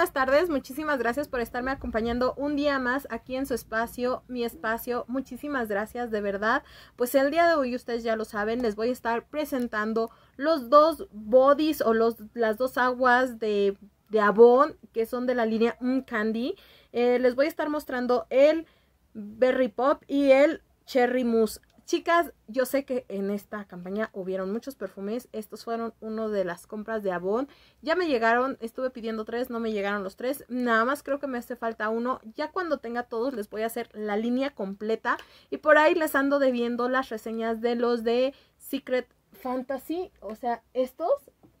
buenas tardes. Muchísimas gracias por estarme acompañando un día más aquí en su espacio, mi espacio. Muchísimas gracias, de verdad. Pues el día de hoy, ustedes ya lo saben, les voy a estar presentando los dos bodies o los, las dos aguas de, de Avon que son de la línea Un Candy. Eh, les voy a estar mostrando el Berry Pop y el Cherry Mousse. Chicas, yo sé que en esta campaña hubieron muchos perfumes. Estos fueron uno de las compras de Avon. Ya me llegaron, estuve pidiendo tres, no me llegaron los tres. Nada más creo que me hace falta uno. Ya cuando tenga todos les voy a hacer la línea completa. Y por ahí les ando debiendo las reseñas de los de Secret Fantasy. O sea, estos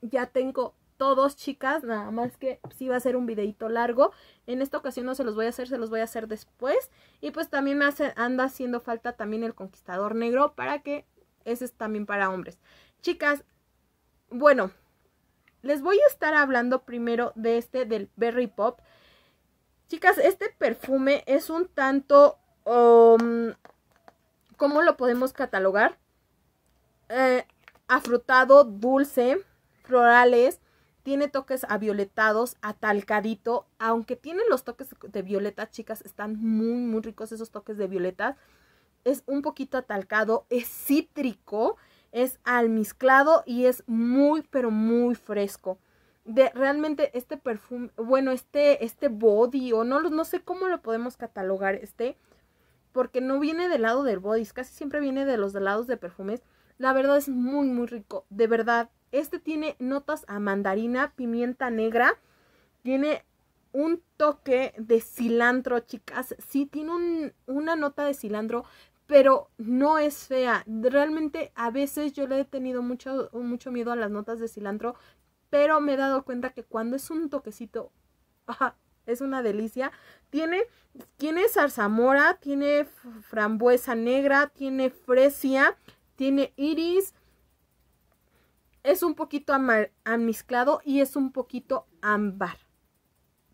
ya tengo todos, chicas, nada más que sí va a ser un videito largo. En esta ocasión no se los voy a hacer, se los voy a hacer después. Y pues también me hace, anda haciendo falta también el conquistador negro para que ese es también para hombres. Chicas, bueno, les voy a estar hablando primero de este, del Berry Pop. Chicas, este perfume es un tanto... Um, ¿Cómo lo podemos catalogar? Eh, afrutado, dulce, florales tiene toques a violetados, aunque tiene los toques de violeta, chicas, están muy, muy ricos esos toques de violetas Es un poquito atalcado, es cítrico, es almizclado y es muy, pero muy fresco. De, realmente este perfume, bueno, este, este body, o no, no sé cómo lo podemos catalogar este, porque no viene del lado del body, casi siempre viene de los lados de perfumes. La verdad es muy, muy rico, de verdad, este tiene notas a mandarina, pimienta negra, tiene un toque de cilantro, chicas. Sí, tiene una nota de cilantro, pero no es fea. Realmente a veces yo le he tenido mucho, mucho miedo a las notas de cilantro, pero me he dado cuenta que cuando es un toquecito, es una delicia. Tiene, tiene zarzamora, tiene frambuesa negra, tiene fresia, tiene iris, es un poquito amizclado y es un poquito ámbar.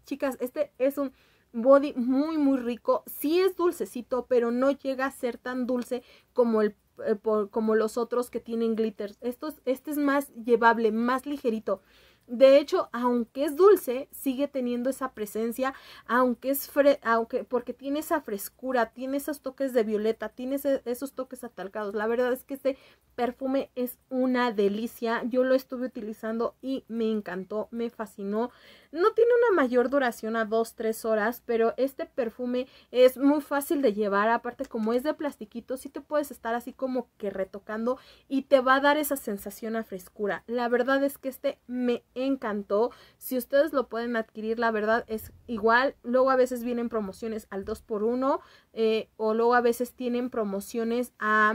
Chicas, este es un body muy muy rico. Sí es dulcecito, pero no llega a ser tan dulce como el eh, como los otros que tienen glitters. este es más llevable, más ligerito. De hecho, aunque es dulce, sigue teniendo esa presencia, aunque es aunque porque tiene esa frescura, tiene esos toques de violeta, tiene esos toques atalcados. La verdad es que este perfume es una delicia. Yo lo estuve utilizando y me encantó, me fascinó. No tiene una mayor duración a 2-3 horas, pero este perfume es muy fácil de llevar. Aparte, como es de plastiquito, sí te puedes estar así como que retocando y te va a dar esa sensación a frescura. La verdad es que este me encantó. Si ustedes lo pueden adquirir, la verdad es igual. Luego a veces vienen promociones al 2x1 eh, o luego a veces tienen promociones a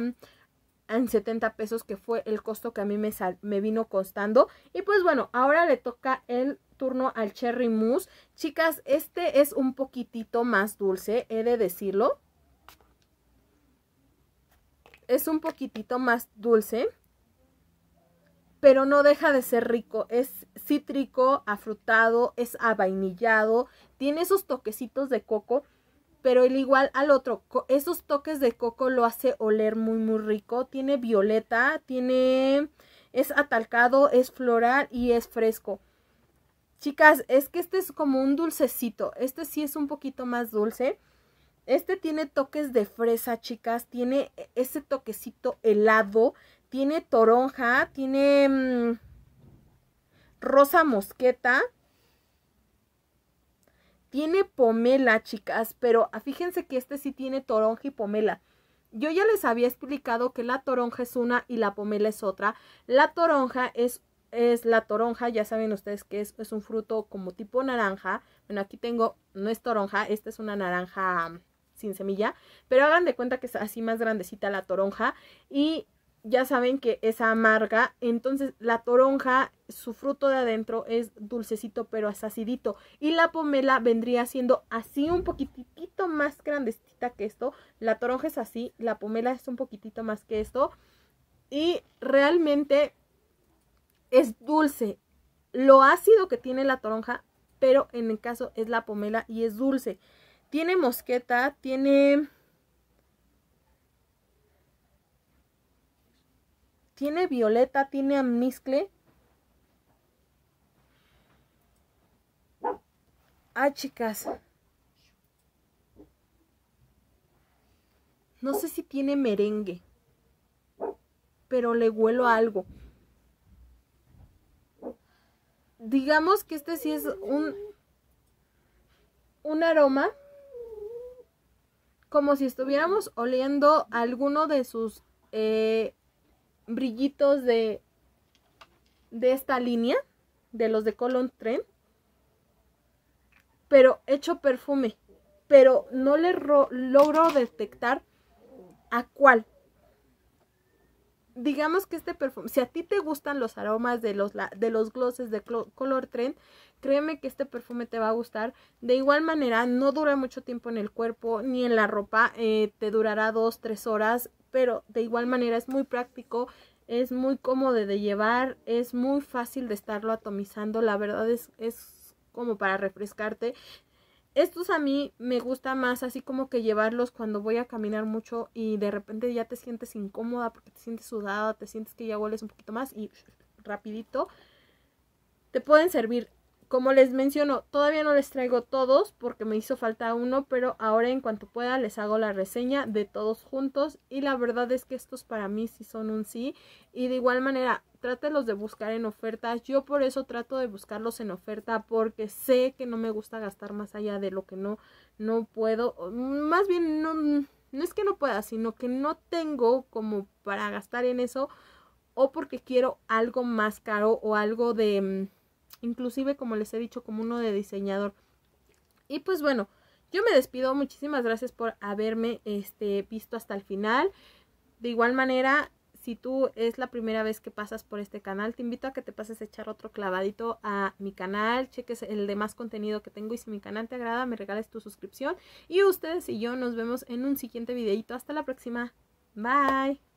en 70 pesos que fue el costo que a mí me, me vino costando y pues bueno ahora le toca el turno al cherry mousse chicas este es un poquitito más dulce he de decirlo es un poquitito más dulce pero no deja de ser rico. Es cítrico, afrutado, es avainillado, tiene esos toquecitos de coco, pero el igual al otro, esos toques de coco lo hace oler muy muy rico. Tiene violeta, tiene es atalcado, es floral y es fresco. Chicas, es que este es como un dulcecito. Este sí es un poquito más dulce. Este tiene toques de fresa, chicas. Tiene e-, ese toquecito helado tiene toronja, tiene mm, rosa mosqueta, tiene pomela, chicas, pero ah, fíjense que este sí tiene toronja y pomela. Yo ya les había explicado que la toronja es una y la pomela es otra. La toronja es, es la toronja, ya saben ustedes que es, es un fruto como tipo naranja. Bueno, aquí tengo, no es toronja, esta es una naranja mm, sin semilla, pero hagan de cuenta que es así más grandecita la toronja y ya saben que es amarga, entonces la toronja, su fruto de adentro es dulcecito pero es acidito y la pomela vendría siendo así un poquitito más grandecita que esto, la toronja es así, la pomela es un poquitito más que esto y realmente es dulce, lo ácido que tiene la toronja, pero en el caso es la pomela y es dulce. Tiene mosqueta, tiene tiene violeta, tiene amniscle. Ah, chicas. No sé si tiene merengue. Pero le huelo a algo. Digamos que este sí es un... Un aroma. Como si estuviéramos oliendo alguno de sus... Eh, brillitos de, de esta línea, de los de Colon Trend, pero hecho perfume, pero no le logro detectar a cuál digamos que este perfume, si a ti te gustan los aromas de los, de los glosses de color trend, créeme que este perfume te va a gustar. De igual manera, no dura mucho tiempo en el cuerpo ni en la ropa, eh, te durará 2 tres horas, pero de igual manera es muy práctico, es muy cómodo de llevar, es muy fácil de estarlo atomizando, la verdad es, es como para refrescarte estos a mí me gusta más así como que llevarlos cuando voy a caminar mucho y de repente ya te sientes incómoda porque te sientes sudada, te sientes que ya hueles un poquito más y rapidito te pueden servir como les menciono, todavía no les traigo todos porque me hizo falta uno, pero ahora en cuanto pueda les hago la reseña de todos juntos y la verdad es que estos para mí sí son un sí y de igual manera trátelos de buscar en ofertas. Yo por eso trato de buscarlos en oferta porque sé que no me gusta gastar más allá de lo que no no puedo, más bien no no es que no pueda, sino que no tengo como para gastar en eso o porque quiero algo más caro o algo de mm, inclusive como les he dicho, como uno de diseñador. Y pues bueno, yo me despido, muchísimas gracias por haberme este, visto hasta el final. De igual manera, si tú es la primera vez que pasas por este canal, te invito a que te pases a echar otro clavadito a mi canal, cheques el demás contenido que tengo y si mi canal te agrada, me regales tu suscripción. Y ustedes y yo nos vemos en un siguiente videito. Hasta la próxima. Bye.